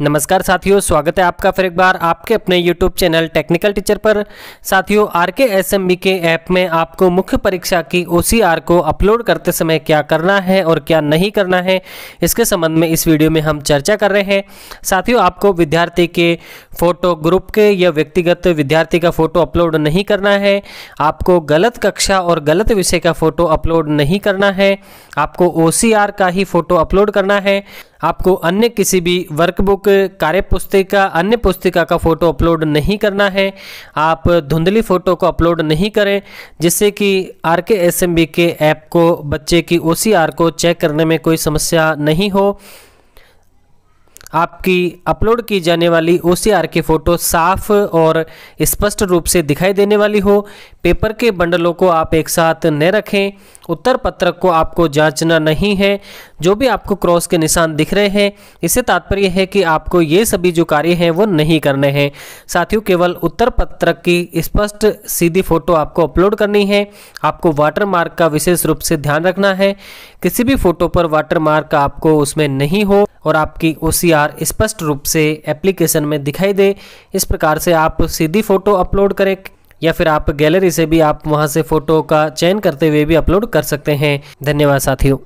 नमस्कार साथियों स्वागत है आपका फिर एक बार आपके अपने YouTube चैनल टेक्निकल टीचर पर साथियों R K S M B के ऐप में आपको मुख्य परीक्षा की ओ सी आर को अपलोड करते समय क्या करना है और क्या नहीं करना है इसके संबंध में इस वीडियो में हम चर्चा कर रहे हैं साथियों आपको विद्यार्थी के फोटो ग्रुप के या व्यक्तिगत विद्यार्थी का फोटो अपलोड नहीं करना है आपको गलत कक्षा और गलत विषय का फोटो अपलोड नहीं करना है आपको ओ सी आर का ही फोटो अपलोड करना है आपको अन्य किसी भी वर्कबुक कार्य पुस्तिका अन्य पुस्तिका का फ़ोटो अपलोड नहीं करना है आप धुंधली फ़ोटो को अपलोड नहीं करें जिससे कि R K S M B के ऐप को बच्चे की ओ सी आर को चेक करने में कोई समस्या नहीं हो आपकी अपलोड की जाने वाली ओ सी आर की फ़ोटो साफ और स्पष्ट रूप से दिखाई देने वाली हो पेपर के बंडलों को आप एक साथ न रखें उत्तर पत्रक को आपको जांचना नहीं है जो भी आपको क्रॉस के निशान दिख रहे हैं इससे तात्पर्य है कि आपको ये सभी जो कार्य हैं वो नहीं करने हैं साथियों केवल उत्तर पत्रक की स्पष्ट सीधी फोटो आपको अपलोड करनी है आपको वाटर मार्क का विशेष रूप से ध्यान रखना है किसी भी फोटो पर वाटर मार्क आपको उसमें नहीं हो और आपकी ओ स्पष्ट रूप से एप्लीकेशन में दिखाई दे इस प्रकार से आप सीधी फोटो अपलोड करें या फिर आप गैलरी से भी आप वहाँ से फ़ोटो का चयन करते हुए भी अपलोड कर सकते हैं धन्यवाद साथियों